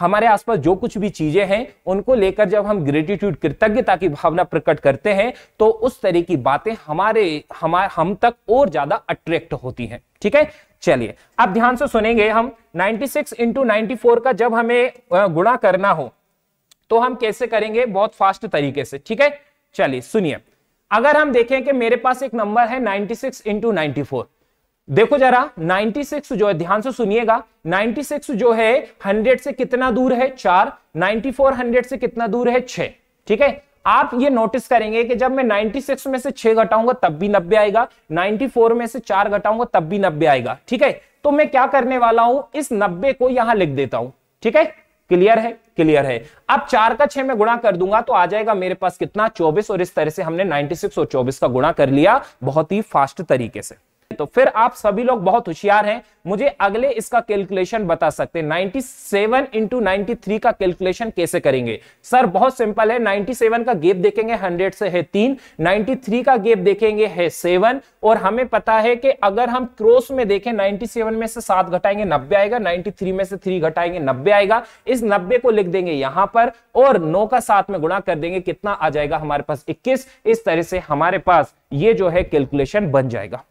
हमारे आसपास जो कुछ भी चीजें हैं उनको लेकर जब हम ग्रेटिट्यूड कृतज्ञता की भावना प्रकट करते हैं तो उस तरह की बातें हमारे हमारे हम तक और ज्यादा अट्रैक्ट होती हैं ठीक है चलिए अब ध्यान से सुनेंगे हम 96 सिक्स इंटू का जब हमें गुणा करना हो तो हम कैसे करेंगे बहुत फास्ट तरीके से ठीक है चलिए सुनिए अगर हम देखें कि मेरे पास एक नंबर है 96 सिक्स इंटू देखो जरा 96 जो है ध्यान से सुनिएगा 96 जो है 100 से कितना दूर है चार 94 100 से कितना दूर है छ ठीक है आप ये नोटिस करेंगे कि जब मैं 96 में से छह घटाऊंगा तब भी नब्बे आएगा 94 में से चार घटाऊंगा तब भी नब्बे आएगा ठीक है तो मैं क्या करने वाला हूं इस नब्बे को यहां लिख देता हूं ठीक है क्लियर है क्लियर है अब चार का छह में गुणा कर दूंगा तो आ जाएगा मेरे पास कितना चौबीस और इस तरह से हमने 96 और 24 का गुणा कर लिया बहुत ही फास्ट तरीके से तो फिर आप सभी लोग बहुत होशियार हैं मुझे अगले इसका कैलकुलेशन बता सकते हैं 97 सेवन इंटू का कैलकुलेशन कैसे करेंगे सर बहुत सिंपल है 97 का गेप देखेंगे 100 से है तीन 93 का गेप देखेंगे है सेवन और हमें पता है कि अगर हम क्रोस में देखें 97 में से सात घटाएंगे नब्बे आएगा 93 में से थ्री घटाएंगे नब्बे आएगा इस नब्बे को लिख देंगे यहां पर और नौ का साथ में गुणा कर देंगे कितना आ जाएगा हमारे पास इक्कीस इस तरह से हमारे पास ये जो है कैलकुलेशन बन जाएगा